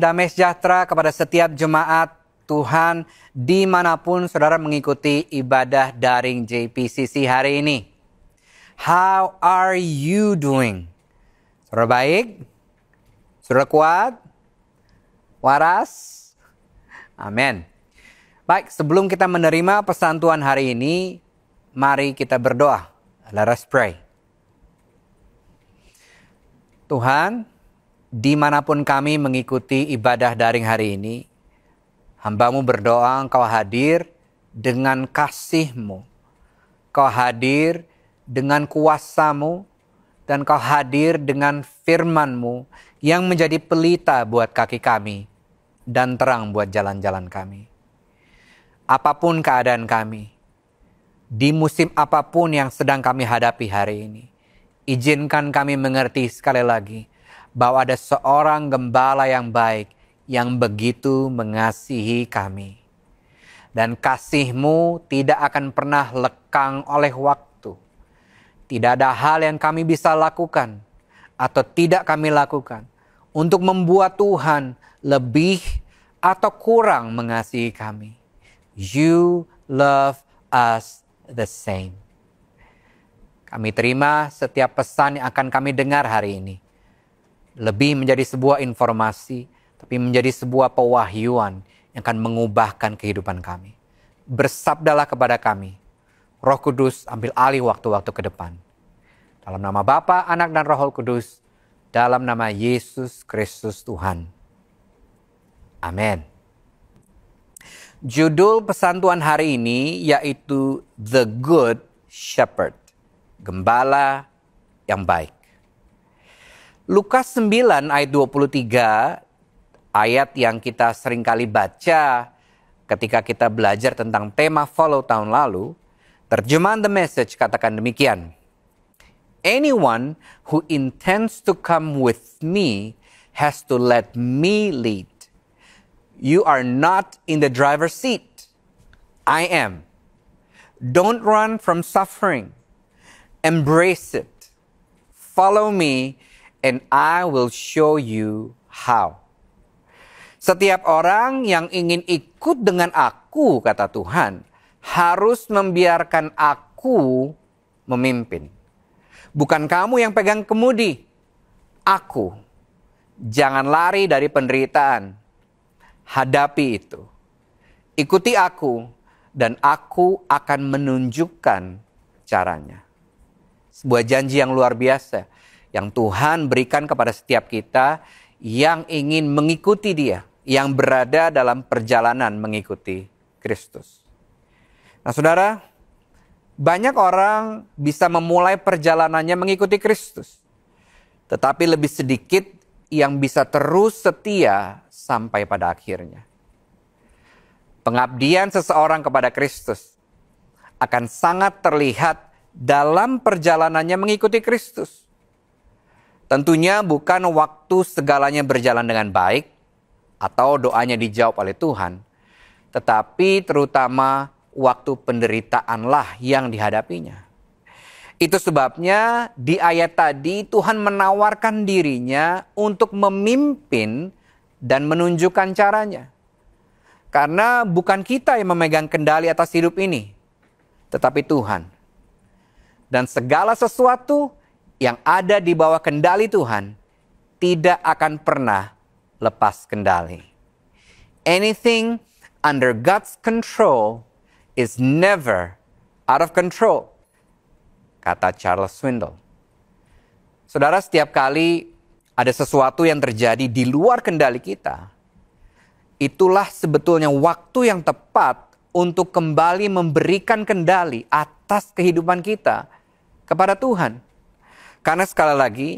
damai sejahtera kepada setiap jemaat Tuhan dimanapun saudara mengikuti ibadah daring JPCC hari ini. How are you doing? Saudara baik? Saudara kuat? Waras? Amin. Baik, sebelum kita menerima pesan Tuhan hari ini, mari kita berdoa. Let us pray. Tuhan, dimanapun kami mengikuti ibadah daring hari ini, hambamu berdoa engkau hadir dengan kasihmu. Kau hadir dengan kuasamu dan kau hadir dengan firmanmu yang menjadi pelita buat kaki kami dan terang buat jalan-jalan kami. Apapun keadaan kami, di musim apapun yang sedang kami hadapi hari ini, izinkan kami mengerti sekali lagi bahwa ada seorang gembala yang baik yang begitu mengasihi kami. Dan kasihmu tidak akan pernah lekang oleh waktu. Tidak ada hal yang kami bisa lakukan atau tidak kami lakukan untuk membuat Tuhan lebih atau kurang mengasihi kami. You love us the same. Kami terima setiap pesan yang akan kami dengar hari ini lebih menjadi sebuah informasi, tapi menjadi sebuah pewahyuan yang akan mengubahkan kehidupan kami. Bersabdalah kepada kami, Roh Kudus ambil alih waktu-waktu ke depan. Dalam nama Bapa, Anak, dan Roh Kudus, dalam nama Yesus Kristus Tuhan. Amin. Judul pesan Tuhan hari ini yaitu The Good Shepherd, Gembala yang Baik. Lukas 9 ayat 23 ayat yang kita seringkali baca ketika kita belajar tentang tema follow tahun lalu, terjemahan The Message katakan demikian. Anyone who intends to come with me has to let me lead. You are not in the driver's seat. I am. Don't run from suffering. Embrace it. Follow me and I will show you how. Setiap orang yang ingin ikut dengan aku, kata Tuhan, harus membiarkan aku memimpin. Bukan kamu yang pegang kemudi, aku. Jangan lari dari penderitaan. Hadapi itu. Ikuti aku dan aku akan menunjukkan caranya. Sebuah janji yang luar biasa yang Tuhan berikan kepada setiap kita yang ingin mengikuti Dia, yang berada dalam perjalanan mengikuti Kristus. Nah, saudara, banyak orang bisa memulai perjalanannya mengikuti Kristus, tetapi lebih sedikit yang bisa terus setia sampai pada akhirnya. Pengabdian seseorang kepada Kristus akan sangat terlihat dalam perjalanannya mengikuti Kristus. Tentunya bukan waktu segalanya berjalan dengan baik atau doanya dijawab oleh Tuhan, tetapi terutama waktu penderitaanlah yang dihadapinya. Itu sebabnya di ayat tadi Tuhan menawarkan dirinya untuk memimpin dan menunjukkan caranya. Karena bukan kita yang memegang kendali atas hidup ini, tetapi Tuhan. Dan segala sesuatu yang ada di bawah kendali Tuhan tidak akan pernah lepas kendali. Anything under God's control is never out of control, kata Charles Swindle. Saudara, setiap kali ada sesuatu yang terjadi di luar kendali kita, itulah sebetulnya waktu yang tepat untuk kembali memberikan kendali atas kehidupan kita kepada Tuhan. Karena sekali lagi,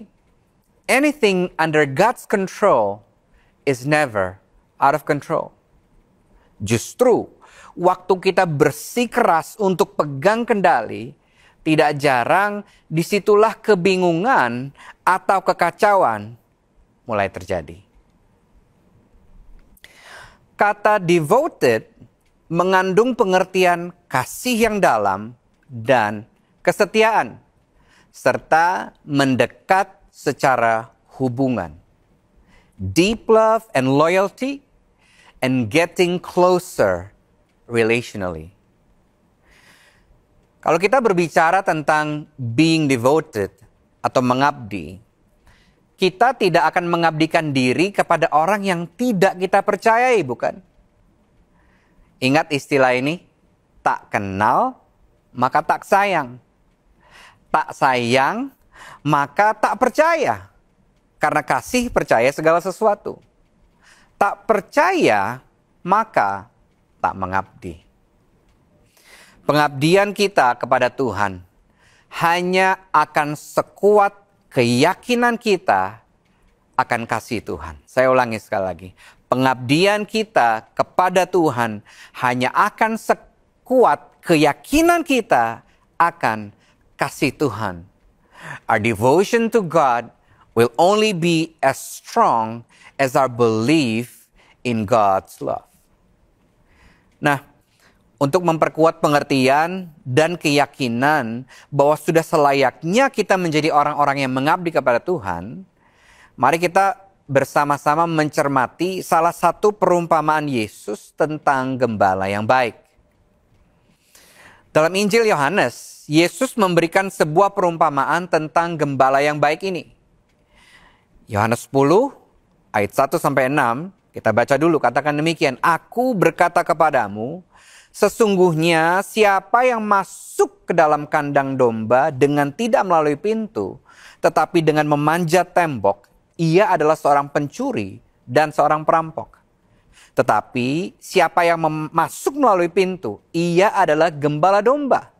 anything under God's control is never out of control. Justru waktu kita bersikeras untuk pegang kendali, tidak jarang disitulah kebingungan atau kekacauan mulai terjadi. Kata devoted mengandung pengertian kasih yang dalam dan kesetiaan serta mendekat secara hubungan. Deep love and loyalty and getting closer relationally. Kalau kita berbicara tentang being devoted atau mengabdi, kita tidak akan mengabdikan diri kepada orang yang tidak kita percayai, bukan? Ingat istilah ini, tak kenal maka tak sayang tak sayang, maka tak percaya. Karena kasih percaya segala sesuatu. Tak percaya, maka tak mengabdi. Pengabdian kita kepada Tuhan hanya akan sekuat keyakinan kita akan kasih Tuhan. Saya ulangi sekali lagi. Pengabdian kita kepada Tuhan hanya akan sekuat keyakinan kita akan kasih Tuhan. Our devotion to God will only be as strong as our belief in God's love. Nah, untuk memperkuat pengertian dan keyakinan bahwa sudah selayaknya kita menjadi orang-orang yang mengabdi kepada Tuhan, mari kita bersama-sama mencermati salah satu perumpamaan Yesus tentang gembala yang baik. Dalam Injil Yohanes Yesus memberikan sebuah perumpamaan tentang gembala yang baik ini. Yohanes 10 ayat 1 sampai 6, kita baca dulu katakan demikian, aku berkata kepadamu, sesungguhnya siapa yang masuk ke dalam kandang domba dengan tidak melalui pintu, tetapi dengan memanjat tembok, ia adalah seorang pencuri dan seorang perampok. Tetapi siapa yang masuk melalui pintu, ia adalah gembala domba.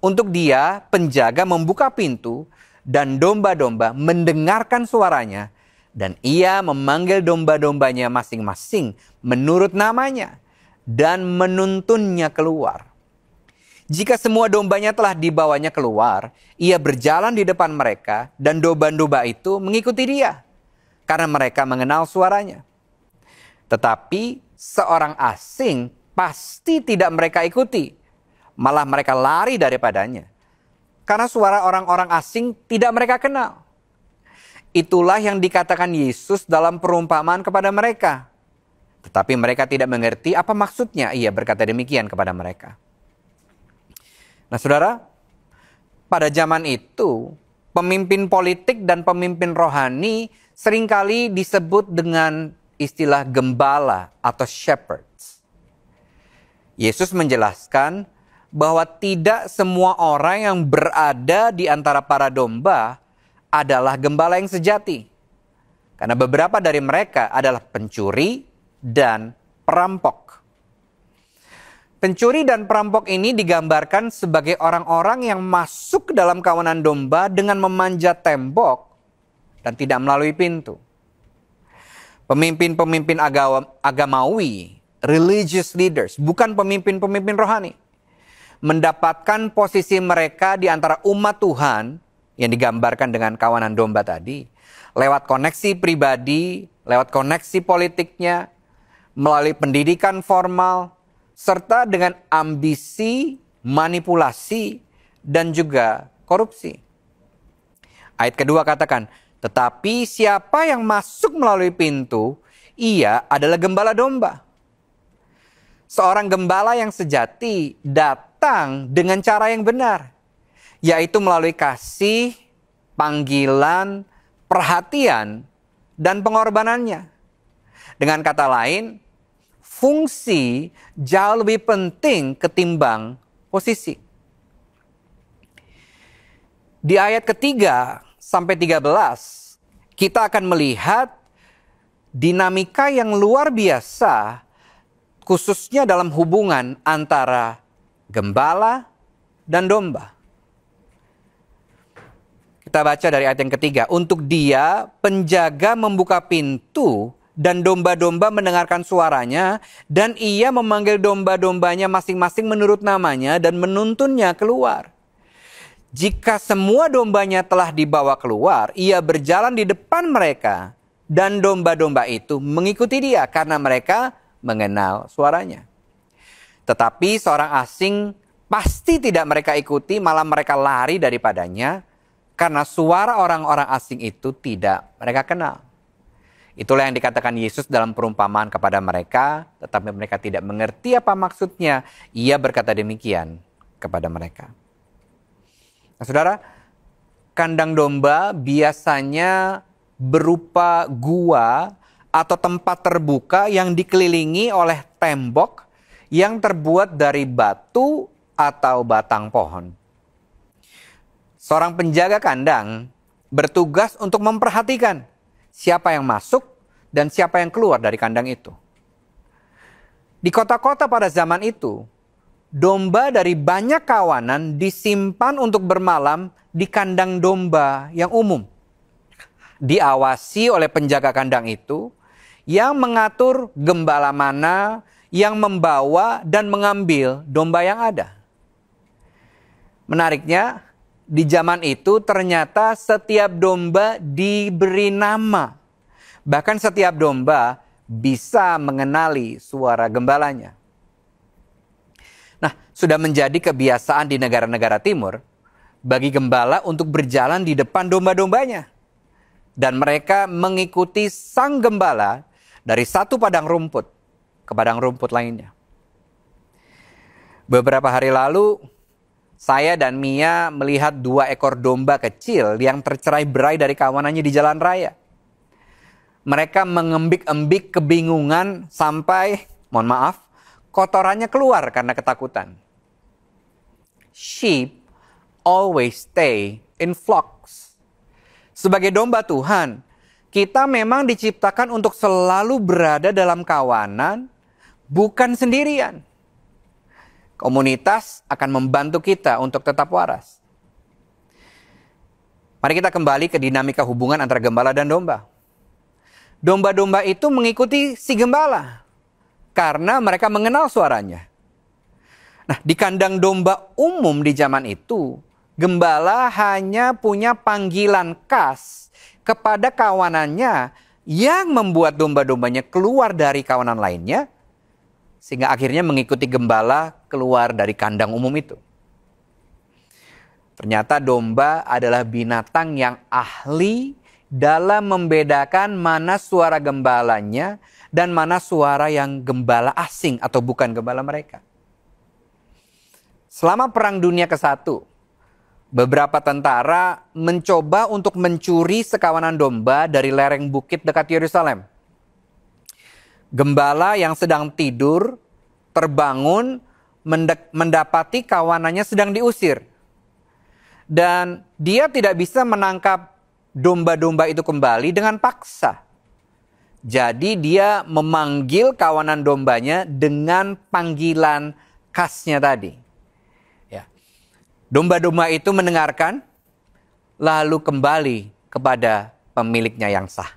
Untuk dia, penjaga membuka pintu dan domba-domba mendengarkan suaranya dan ia memanggil domba-dombanya masing-masing menurut namanya dan menuntunnya keluar. Jika semua dombanya telah dibawanya keluar, ia berjalan di depan mereka dan domba-domba itu mengikuti dia karena mereka mengenal suaranya. Tetapi seorang asing pasti tidak mereka ikuti malah mereka lari daripadanya. Karena suara orang-orang asing tidak mereka kenal. Itulah yang dikatakan Yesus dalam perumpamaan kepada mereka. Tetapi mereka tidak mengerti apa maksudnya ia berkata demikian kepada mereka. Nah saudara, pada zaman itu pemimpin politik dan pemimpin rohani seringkali disebut dengan istilah gembala atau shepherds. Yesus menjelaskan bahwa tidak semua orang yang berada di antara para domba adalah gembala yang sejati. Karena beberapa dari mereka adalah pencuri dan perampok. Pencuri dan perampok ini digambarkan sebagai orang-orang yang masuk dalam kawanan domba dengan memanjat tembok dan tidak melalui pintu. Pemimpin-pemimpin agamawi, religious leaders, bukan pemimpin-pemimpin rohani mendapatkan posisi mereka di antara umat Tuhan yang digambarkan dengan kawanan domba tadi, lewat koneksi pribadi, lewat koneksi politiknya, melalui pendidikan formal, serta dengan ambisi, manipulasi, dan juga korupsi. Ayat kedua katakan, tetapi siapa yang masuk melalui pintu, ia adalah gembala domba. Seorang gembala yang sejati datang datang dengan cara yang benar, yaitu melalui kasih, panggilan, perhatian, dan pengorbanannya. Dengan kata lain, fungsi jauh lebih penting ketimbang posisi. Di ayat ketiga sampai tiga belas kita akan melihat dinamika yang luar biasa khususnya dalam hubungan antara gembala, dan domba. Kita baca dari ayat yang ketiga. Untuk dia penjaga membuka pintu dan domba-domba mendengarkan suaranya. Dan ia memanggil domba-dombanya masing-masing menurut namanya dan menuntunnya keluar. Jika semua dombanya telah dibawa keluar, ia berjalan di depan mereka. Dan domba-domba itu mengikuti dia karena mereka mengenal suaranya. Tetapi seorang asing pasti tidak mereka ikuti, malah mereka lari daripadanya karena suara orang-orang asing itu tidak mereka kenal. Itulah yang dikatakan Yesus dalam perumpamaan kepada mereka, tetapi mereka tidak mengerti apa maksudnya. Ia berkata demikian kepada mereka. Nah, saudara, kandang domba biasanya berupa gua atau tempat terbuka yang dikelilingi oleh tembok yang terbuat dari batu atau batang pohon. Seorang penjaga kandang bertugas untuk memperhatikan siapa yang masuk dan siapa yang keluar dari kandang itu. Di kota-kota pada zaman itu, domba dari banyak kawanan disimpan untuk bermalam di kandang domba yang umum. Diawasi oleh penjaga kandang itu yang mengatur gembala mana yang membawa dan mengambil domba yang ada. Menariknya, di zaman itu ternyata setiap domba diberi nama. Bahkan setiap domba bisa mengenali suara gembalanya. Nah, sudah menjadi kebiasaan di negara-negara timur bagi gembala untuk berjalan di depan domba-dombanya. Dan mereka mengikuti sang gembala dari satu padang rumput ke padang rumput lainnya. Beberapa hari lalu, saya dan Mia melihat dua ekor domba kecil yang tercerai berai dari kawanannya di jalan raya. Mereka mengembik-embik kebingungan sampai, mohon maaf, kotorannya keluar karena ketakutan. Sheep always stay in flocks. Sebagai domba Tuhan, kita memang diciptakan untuk selalu berada dalam kawanan bukan sendirian. Komunitas akan membantu kita untuk tetap waras. Mari kita kembali ke dinamika hubungan antara gembala dan domba. Domba-domba itu mengikuti si gembala karena mereka mengenal suaranya. Nah, di kandang domba umum di zaman itu, gembala hanya punya panggilan khas kepada kawanannya yang membuat domba-dombanya keluar dari kawanan lainnya sehingga akhirnya mengikuti gembala keluar dari kandang umum itu. Ternyata domba adalah binatang yang ahli dalam membedakan mana suara gembalanya dan mana suara yang gembala asing atau bukan gembala mereka. Selama Perang Dunia ke-1, beberapa tentara mencoba untuk mencuri sekawanan domba dari lereng bukit dekat Yerusalem. Gembala yang sedang tidur terbangun mendapati kawanannya sedang diusir. Dan dia tidak bisa menangkap domba-domba itu kembali dengan paksa. Jadi dia memanggil kawanan dombanya dengan panggilan khasnya tadi. Ya. Domba-domba itu mendengarkan lalu kembali kepada pemiliknya yang sah.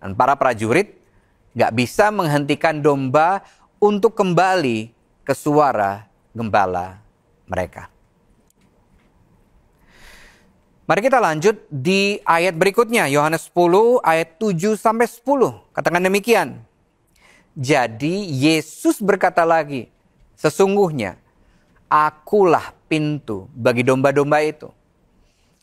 Dan para prajurit gak bisa menghentikan domba untuk kembali ke suara gembala mereka. Mari kita lanjut di ayat berikutnya, Yohanes 10 ayat 7 sampai 10. Katakan demikian. Jadi Yesus berkata lagi, sesungguhnya akulah pintu bagi domba-domba itu.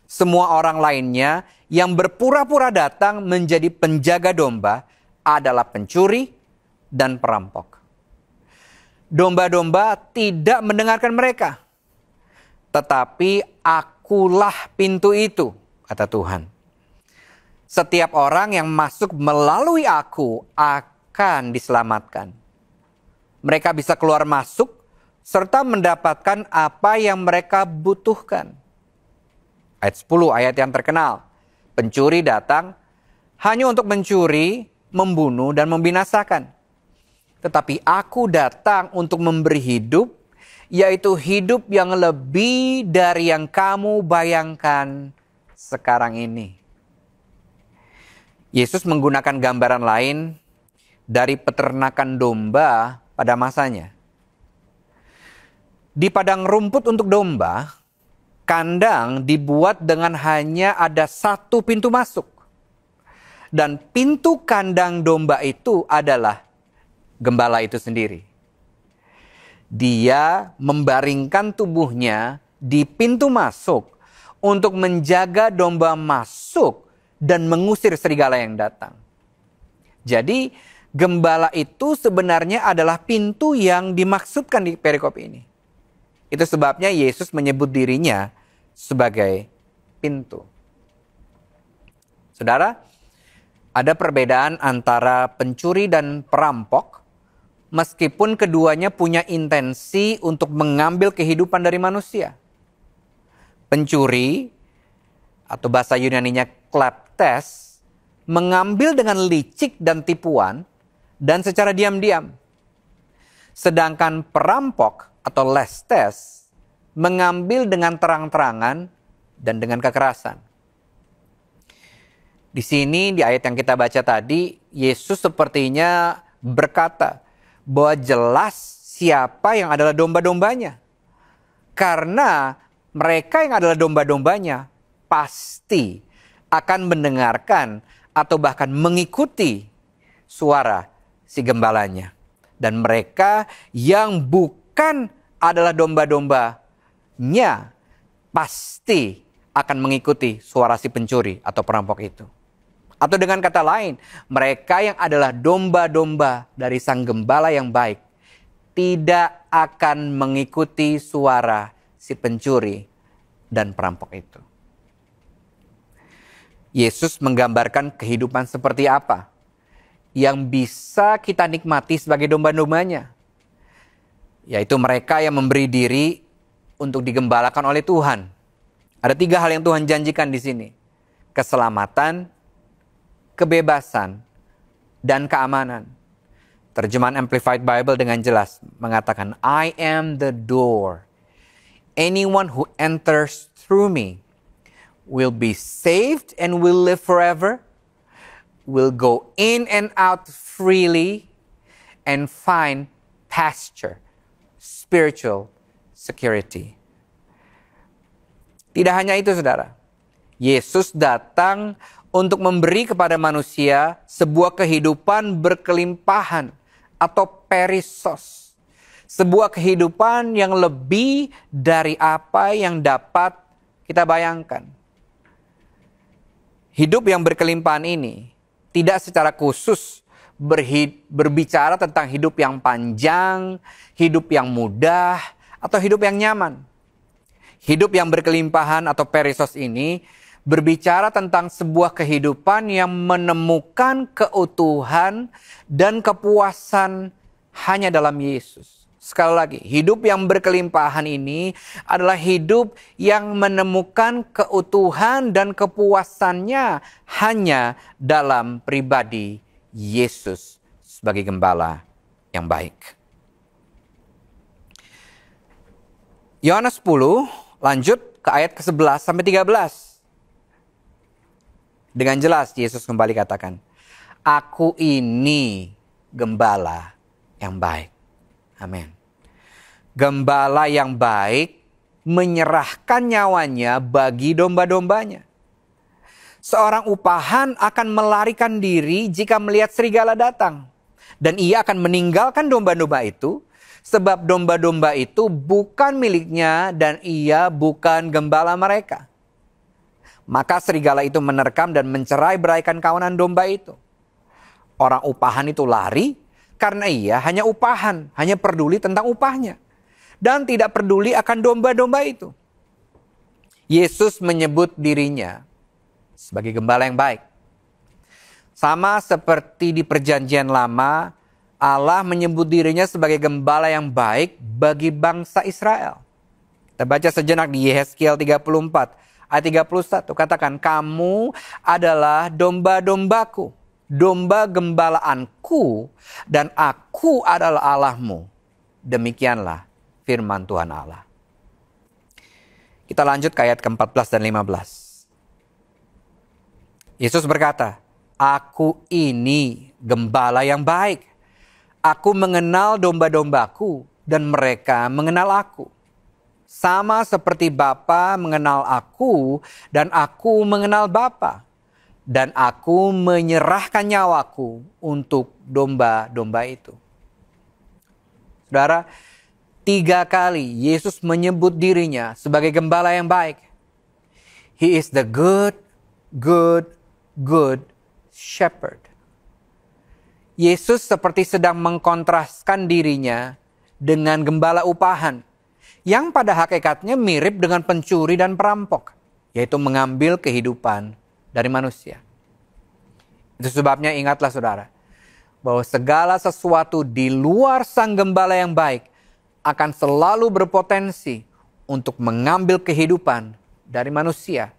Semua orang lainnya yang berpura-pura datang menjadi penjaga domba adalah pencuri dan perampok. Domba-domba tidak mendengarkan mereka, tetapi akulah pintu itu, kata Tuhan. Setiap orang yang masuk melalui aku akan diselamatkan. Mereka bisa keluar masuk serta mendapatkan apa yang mereka butuhkan. Ayat 10 ayat yang terkenal. Pencuri datang hanya untuk mencuri, membunuh, dan membinasakan. Tetapi aku datang untuk memberi hidup, yaitu hidup yang lebih dari yang kamu bayangkan sekarang ini. Yesus menggunakan gambaran lain dari peternakan domba pada masanya. Di padang rumput untuk domba, kandang dibuat dengan hanya ada satu pintu masuk dan pintu kandang domba itu adalah gembala itu sendiri. Dia membaringkan tubuhnya di pintu masuk untuk menjaga domba masuk dan mengusir serigala yang datang. Jadi gembala itu sebenarnya adalah pintu yang dimaksudkan di perikop ini. Itu sebabnya Yesus menyebut dirinya sebagai pintu. Saudara, ada perbedaan antara pencuri dan perampok, meskipun keduanya punya intensi untuk mengambil kehidupan dari manusia. Pencuri atau bahasa Yunani-nya kleptes mengambil dengan licik dan tipuan dan secara diam-diam. Sedangkan perampok atau lestes mengambil dengan terang-terangan dan dengan kekerasan. Di sini di ayat yang kita baca tadi, Yesus sepertinya berkata bahwa jelas siapa yang adalah domba-dombanya. Karena mereka yang adalah domba-dombanya pasti akan mendengarkan atau bahkan mengikuti suara si gembalanya. Dan mereka yang bukan adalah domba-dombanya pasti akan mengikuti suara si pencuri atau perampok itu. Atau dengan kata lain, mereka yang adalah domba-domba dari sang gembala yang baik tidak akan mengikuti suara si pencuri dan perampok itu. Yesus menggambarkan kehidupan seperti apa yang bisa kita nikmati sebagai domba-dombanya, yaitu mereka yang memberi diri untuk digembalakan oleh Tuhan. Ada tiga hal yang Tuhan janjikan di sini: keselamatan, kebebasan, dan keamanan. Terjemahan Amplified Bible dengan jelas mengatakan, I am the door. Anyone who enters through me will be saved and will live forever, will go in and out freely, and find pasture, spiritual security. Tidak hanya itu, saudara. Yesus datang untuk memberi kepada manusia sebuah kehidupan berkelimpahan atau perisos. Sebuah kehidupan yang lebih dari apa yang dapat kita bayangkan. Hidup yang berkelimpahan ini tidak secara khusus berbicara tentang hidup yang panjang, hidup yang mudah, atau hidup yang nyaman. Hidup yang berkelimpahan atau perisos ini berbicara tentang sebuah kehidupan yang menemukan keutuhan dan kepuasan hanya dalam Yesus. Sekali lagi, hidup yang berkelimpahan ini adalah hidup yang menemukan keutuhan dan kepuasannya hanya dalam pribadi Yesus sebagai gembala yang baik. Yohanes 10 lanjut ke ayat ke-11 sampai 13. Dengan jelas Yesus kembali katakan, "Aku ini gembala yang baik." Amin. Gembala yang baik menyerahkan nyawanya bagi domba-dombanya. Seorang upahan akan melarikan diri jika melihat serigala datang. Dan ia akan meninggalkan domba-domba itu sebab domba-domba itu bukan miliknya dan ia bukan gembala mereka. Maka serigala itu menerkam dan mencerai beraikan kawanan domba itu. Orang upahan itu lari karena ia hanya upahan, hanya peduli tentang upahnya. Dan tidak peduli akan domba-domba itu. Yesus menyebut dirinya sebagai gembala yang baik. Sama seperti di perjanjian lama, Allah menyebut dirinya sebagai gembala yang baik bagi bangsa Israel. Kita baca sejenak di Yehezkiel 34 Ayat 31 katakan kamu adalah domba-dombaku, domba gembalaanku dan aku adalah Allahmu. Demikianlah firman Tuhan Allah. Kita lanjut ke ayat ke-14 dan 15. Yesus berkata, Aku ini gembala yang baik. Aku mengenal domba-dombaku dan mereka mengenal aku sama seperti Bapa mengenal aku dan aku mengenal Bapa dan aku menyerahkan nyawaku untuk domba-domba itu. Saudara, tiga kali Yesus menyebut dirinya sebagai gembala yang baik. He is the good, good, good shepherd. Yesus seperti sedang mengkontraskan dirinya dengan gembala upahan yang pada hakikatnya mirip dengan pencuri dan perampok, yaitu mengambil kehidupan dari manusia. Itu sebabnya ingatlah saudara, bahwa segala sesuatu di luar sang gembala yang baik akan selalu berpotensi untuk mengambil kehidupan dari manusia,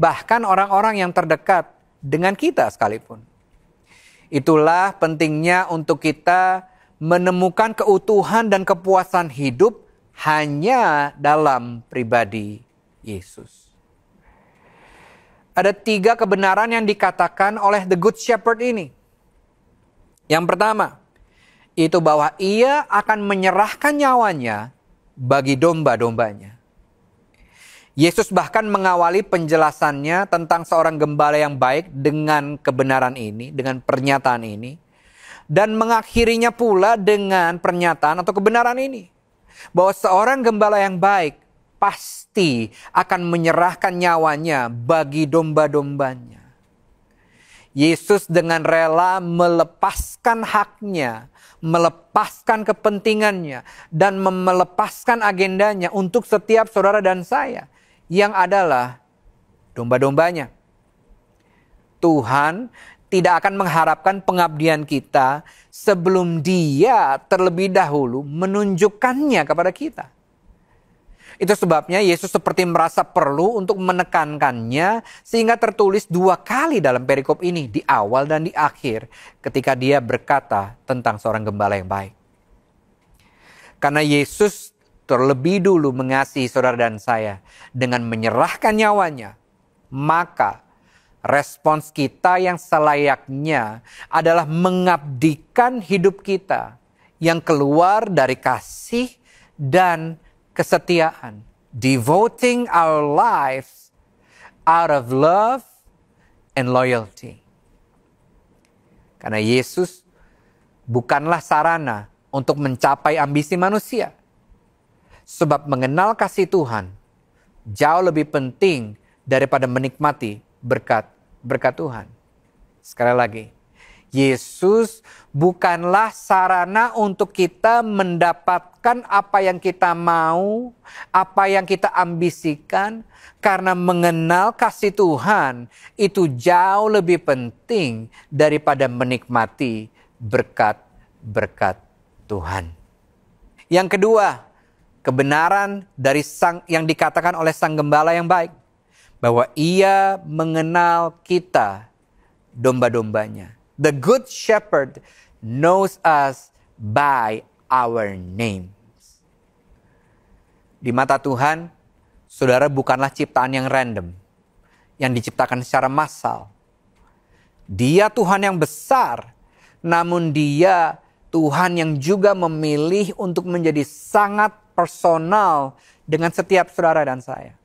bahkan orang-orang yang terdekat dengan kita sekalipun. Itulah pentingnya untuk kita menemukan keutuhan dan kepuasan hidup hanya dalam pribadi Yesus. Ada tiga kebenaran yang dikatakan oleh The Good Shepherd ini. Yang pertama, itu bahwa ia akan menyerahkan nyawanya bagi domba-dombanya. Yesus bahkan mengawali penjelasannya tentang seorang gembala yang baik dengan kebenaran ini, dengan pernyataan ini, dan mengakhirinya pula dengan pernyataan atau kebenaran ini bahwa seorang gembala yang baik pasti akan menyerahkan nyawanya bagi domba-dombanya. Yesus dengan rela melepaskan haknya, melepaskan kepentingannya, dan melepaskan agendanya untuk setiap saudara dan saya yang adalah domba-dombanya. Tuhan tidak akan mengharapkan pengabdian kita sebelum dia terlebih dahulu menunjukkannya kepada kita. Itu sebabnya Yesus seperti merasa perlu untuk menekankannya sehingga tertulis dua kali dalam perikop ini di awal dan di akhir ketika dia berkata tentang seorang gembala yang baik. Karena Yesus terlebih dulu mengasihi saudara dan saya dengan menyerahkan nyawanya, maka Respons kita yang selayaknya adalah mengabdikan hidup kita yang keluar dari kasih dan kesetiaan. Devoting our lives out of love and loyalty. Karena Yesus bukanlah sarana untuk mencapai ambisi manusia. Sebab mengenal kasih Tuhan jauh lebih penting daripada menikmati berkat berkat Tuhan. Sekali lagi, Yesus bukanlah sarana untuk kita mendapatkan apa yang kita mau, apa yang kita ambisikan, karena mengenal kasih Tuhan itu jauh lebih penting daripada menikmati berkat-berkat Tuhan. Yang kedua, kebenaran dari sang yang dikatakan oleh sang gembala yang baik bahwa ia mengenal kita domba-dombanya. The good shepherd knows us by our name. Di mata Tuhan, saudara bukanlah ciptaan yang random, yang diciptakan secara massal. Dia Tuhan yang besar, namun dia Tuhan yang juga memilih untuk menjadi sangat personal dengan setiap saudara dan saya.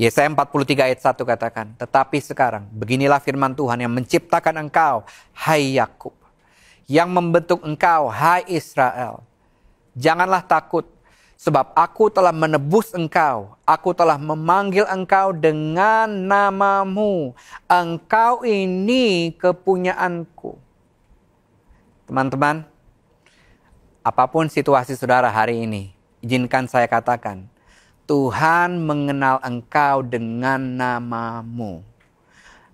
Yesaya 43 ayat 1 katakan, tetapi sekarang beginilah firman Tuhan yang menciptakan engkau, hai Yakub, yang membentuk engkau, hai Israel. Janganlah takut, sebab aku telah menebus engkau, aku telah memanggil engkau dengan namamu. Engkau ini kepunyaanku. Teman-teman, apapun situasi saudara hari ini, izinkan saya katakan, Tuhan mengenal engkau dengan namamu.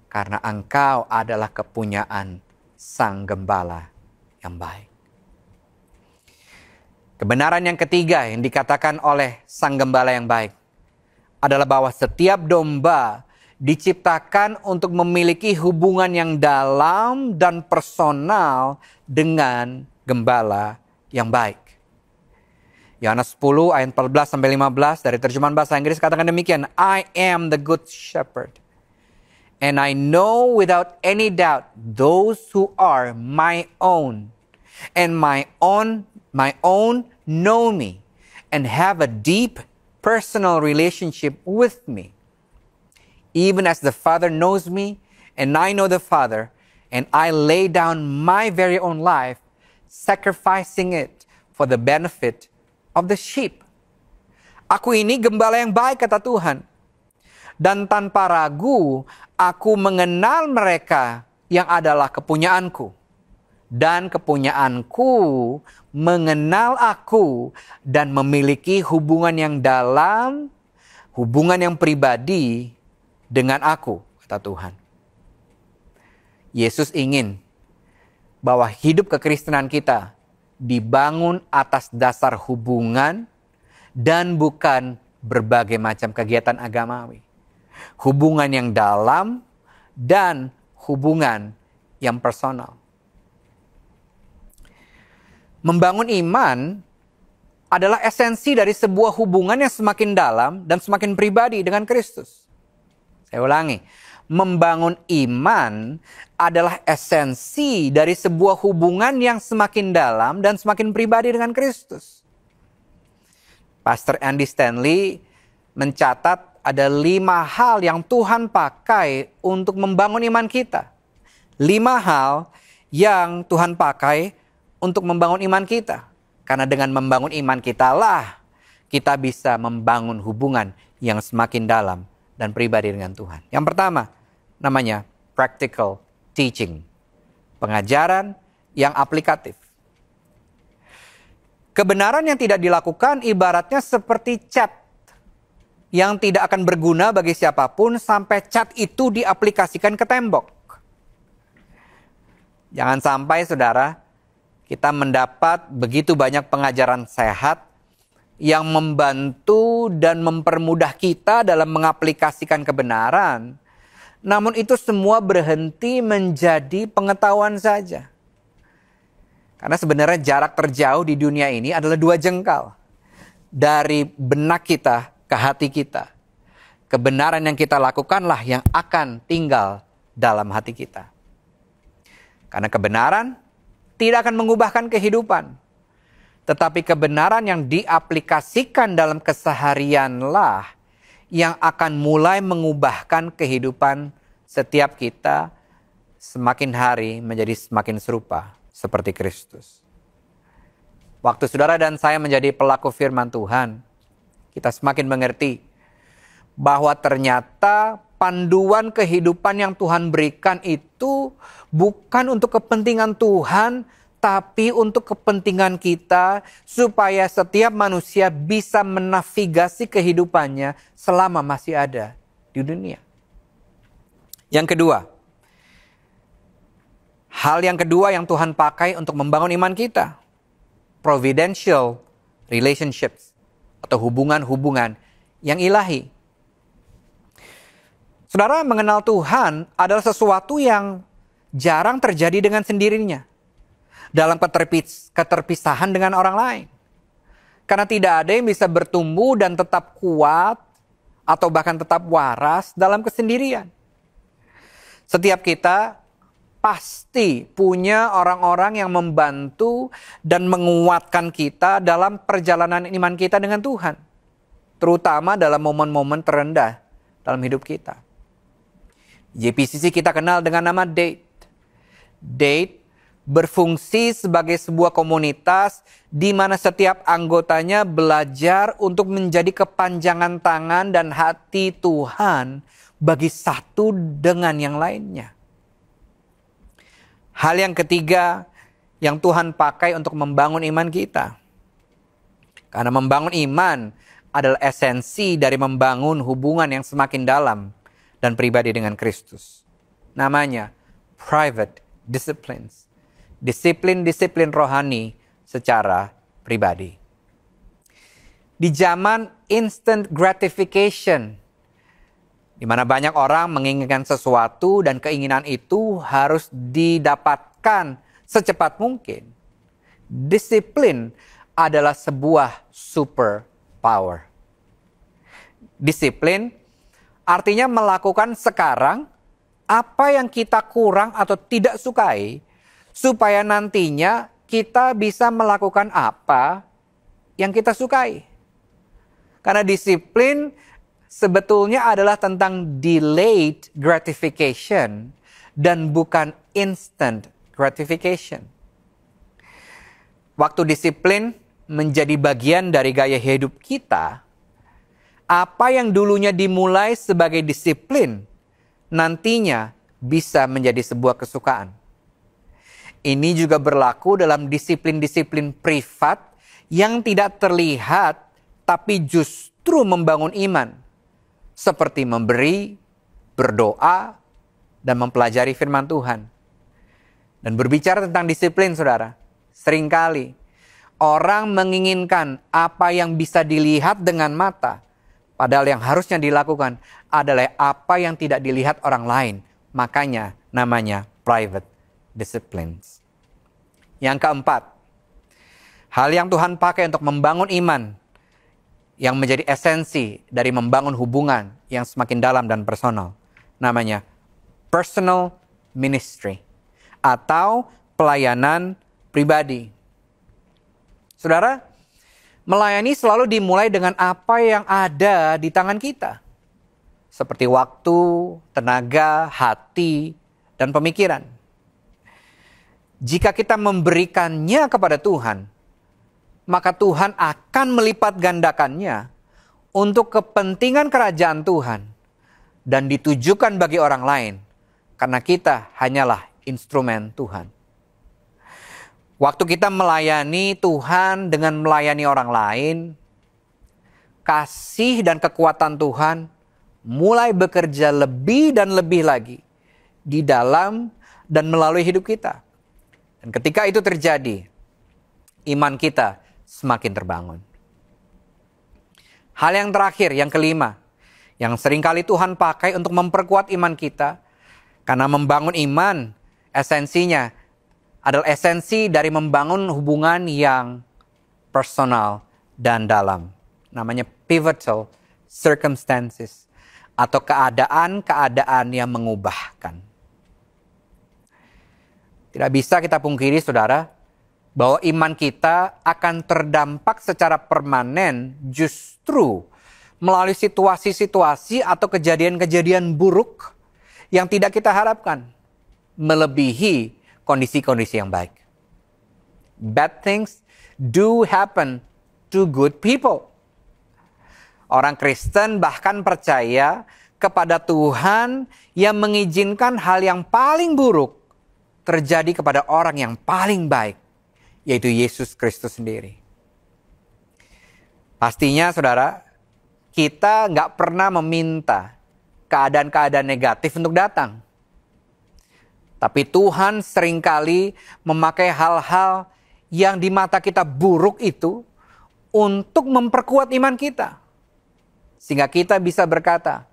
Karena engkau adalah kepunyaan sang gembala yang baik. Kebenaran yang ketiga yang dikatakan oleh sang gembala yang baik adalah bahwa setiap domba diciptakan untuk memiliki hubungan yang dalam dan personal dengan gembala yang baik. Yohanes 10 ayat 14 sampai 15 dari terjemahan bahasa Inggris katakan demikian, I am the good shepherd. And I know without any doubt those who are my own and my own my own know me and have a deep personal relationship with me. Even as the Father knows me and I know the Father and I lay down my very own life sacrificing it for the benefit of the sheep. Aku ini gembala yang baik kata Tuhan. Dan tanpa ragu aku mengenal mereka yang adalah kepunyaanku. Dan kepunyaanku mengenal aku dan memiliki hubungan yang dalam, hubungan yang pribadi dengan aku kata Tuhan. Yesus ingin bahwa hidup kekristenan kita dibangun atas dasar hubungan dan bukan berbagai macam kegiatan agamawi. Hubungan yang dalam dan hubungan yang personal. Membangun iman adalah esensi dari sebuah hubungan yang semakin dalam dan semakin pribadi dengan Kristus. Saya ulangi, membangun iman adalah esensi dari sebuah hubungan yang semakin dalam dan semakin pribadi dengan Kristus. Pastor Andy Stanley mencatat ada lima hal yang Tuhan pakai untuk membangun iman kita. Lima hal yang Tuhan pakai untuk membangun iman kita. Karena dengan membangun iman kita lah kita bisa membangun hubungan yang semakin dalam dan pribadi dengan Tuhan. Yang pertama namanya practical teaching. Pengajaran yang aplikatif. Kebenaran yang tidak dilakukan ibaratnya seperti cat yang tidak akan berguna bagi siapapun sampai cat itu diaplikasikan ke tembok. Jangan sampai saudara kita mendapat begitu banyak pengajaran sehat yang membantu dan mempermudah kita dalam mengaplikasikan kebenaran. Namun itu semua berhenti menjadi pengetahuan saja. Karena sebenarnya jarak terjauh di dunia ini adalah dua jengkal. Dari benak kita ke hati kita. Kebenaran yang kita lakukanlah yang akan tinggal dalam hati kita. Karena kebenaran tidak akan mengubahkan kehidupan tetapi kebenaran yang diaplikasikan dalam keseharianlah yang akan mulai mengubahkan kehidupan setiap kita semakin hari menjadi semakin serupa seperti Kristus. Waktu saudara dan saya menjadi pelaku firman Tuhan, kita semakin mengerti bahwa ternyata panduan kehidupan yang Tuhan berikan itu bukan untuk kepentingan Tuhan tapi untuk kepentingan kita supaya setiap manusia bisa menavigasi kehidupannya selama masih ada di dunia. Yang kedua, hal yang kedua yang Tuhan pakai untuk membangun iman kita, providential relationships atau hubungan-hubungan yang ilahi. Saudara mengenal Tuhan adalah sesuatu yang jarang terjadi dengan sendirinya dalam keterpis keterpisahan dengan orang lain. Karena tidak ada yang bisa bertumbuh dan tetap kuat atau bahkan tetap waras dalam kesendirian. Setiap kita pasti punya orang-orang yang membantu dan menguatkan kita dalam perjalanan iman kita dengan Tuhan, terutama dalam momen-momen terendah dalam hidup kita. JPCC kita kenal dengan nama date. Date berfungsi sebagai sebuah komunitas di mana setiap anggotanya belajar untuk menjadi kepanjangan tangan dan hati Tuhan bagi satu dengan yang lainnya. Hal yang ketiga yang Tuhan pakai untuk membangun iman kita. Karena membangun iman adalah esensi dari membangun hubungan yang semakin dalam dan pribadi dengan Kristus. Namanya private disciplines disiplin-disiplin rohani secara pribadi. Di zaman instant gratification, di mana banyak orang menginginkan sesuatu dan keinginan itu harus didapatkan secepat mungkin. Disiplin adalah sebuah super power. Disiplin artinya melakukan sekarang apa yang kita kurang atau tidak sukai supaya nantinya kita bisa melakukan apa yang kita sukai. Karena disiplin sebetulnya adalah tentang delayed gratification dan bukan instant gratification. Waktu disiplin menjadi bagian dari gaya hidup kita, apa yang dulunya dimulai sebagai disiplin nantinya bisa menjadi sebuah kesukaan. Ini juga berlaku dalam disiplin-disiplin privat yang tidak terlihat tapi justru membangun iman. Seperti memberi, berdoa, dan mempelajari firman Tuhan. Dan berbicara tentang disiplin saudara, seringkali orang menginginkan apa yang bisa dilihat dengan mata. Padahal yang harusnya dilakukan adalah apa yang tidak dilihat orang lain. Makanya namanya private disciplines. Yang keempat, hal yang Tuhan pakai untuk membangun iman yang menjadi esensi dari membangun hubungan yang semakin dalam dan personal. Namanya personal ministry atau pelayanan pribadi. Saudara, melayani selalu dimulai dengan apa yang ada di tangan kita. Seperti waktu, tenaga, hati, dan pemikiran. Jika kita memberikannya kepada Tuhan, maka Tuhan akan melipat gandakannya untuk kepentingan kerajaan Tuhan dan ditujukan bagi orang lain karena kita hanyalah instrumen Tuhan. Waktu kita melayani Tuhan dengan melayani orang lain, kasih dan kekuatan Tuhan mulai bekerja lebih dan lebih lagi di dalam dan melalui hidup kita. Dan ketika itu terjadi, iman kita semakin terbangun. Hal yang terakhir, yang kelima, yang seringkali Tuhan pakai untuk memperkuat iman kita, karena membangun iman esensinya adalah esensi dari membangun hubungan yang personal dan dalam. Namanya pivotal circumstances atau keadaan-keadaan yang mengubahkan. Tidak bisa kita pungkiri saudara bahwa iman kita akan terdampak secara permanen justru melalui situasi-situasi atau kejadian-kejadian buruk yang tidak kita harapkan melebihi kondisi-kondisi yang baik. Bad things do happen to good people. Orang Kristen bahkan percaya kepada Tuhan yang mengizinkan hal yang paling buruk terjadi kepada orang yang paling baik, yaitu Yesus Kristus sendiri. Pastinya saudara, kita nggak pernah meminta keadaan-keadaan negatif untuk datang. Tapi Tuhan seringkali memakai hal-hal yang di mata kita buruk itu untuk memperkuat iman kita. Sehingga kita bisa berkata,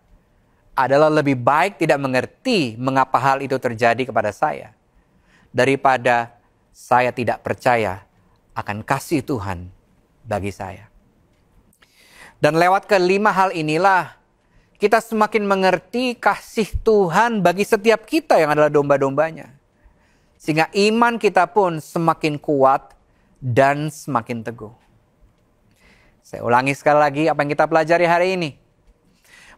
adalah lebih baik tidak mengerti mengapa hal itu terjadi kepada saya daripada saya tidak percaya akan kasih Tuhan bagi saya. Dan lewat kelima hal inilah kita semakin mengerti kasih Tuhan bagi setiap kita yang adalah domba-dombanya. Sehingga iman kita pun semakin kuat dan semakin teguh. Saya ulangi sekali lagi apa yang kita pelajari hari ini.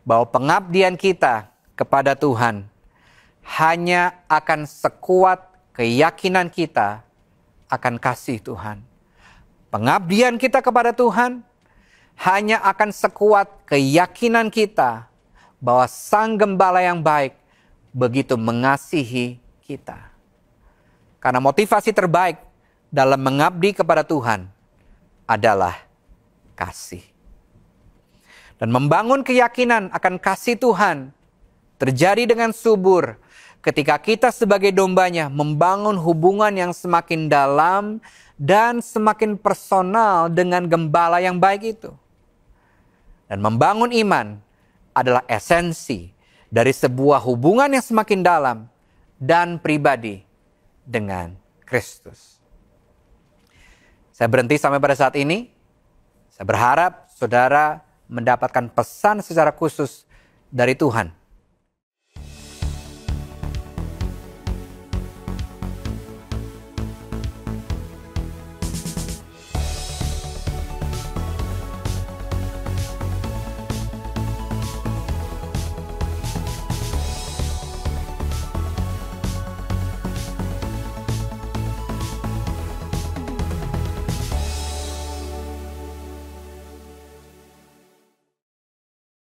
Bahwa pengabdian kita kepada Tuhan hanya akan sekuat keyakinan kita akan kasih Tuhan. Pengabdian kita kepada Tuhan hanya akan sekuat keyakinan kita bahwa Sang Gembala yang baik begitu mengasihi kita. Karena motivasi terbaik dalam mengabdi kepada Tuhan adalah kasih. Dan membangun keyakinan akan kasih Tuhan terjadi dengan subur ketika kita sebagai dombanya membangun hubungan yang semakin dalam dan semakin personal dengan gembala yang baik itu. Dan membangun iman adalah esensi dari sebuah hubungan yang semakin dalam dan pribadi dengan Kristus. Saya berhenti sampai pada saat ini. Saya berharap saudara mendapatkan pesan secara khusus dari Tuhan